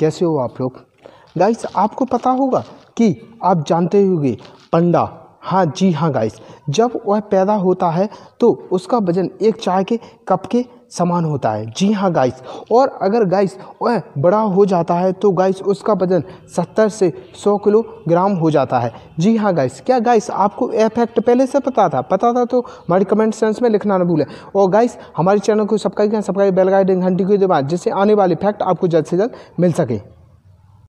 कैसे हो आप लोग गाइस आपको पता होगा कि आप जानते होंगे पंडा हाँ जी हाँ गाइस जब वह पैदा होता है तो उसका वज़न एक चाय के कप के समान होता है जी हाँ गाइस और अगर गाइस वह बड़ा हो जाता है तो गाइस उसका वज़न 70 से 100 किलोग्राम हो जाता है जी हाँ गाइस क्या गाइस आपको यह पहले से पता था पता था तो हमारे कमेंट सेंस में लिखना ना भूलें और गाइस हमारे चैनल को सबका सबका सब्सक्राइब घंटी को दबाएं जिससे आने वाले फैक्ट आपको जल्द से जल्द मिल सके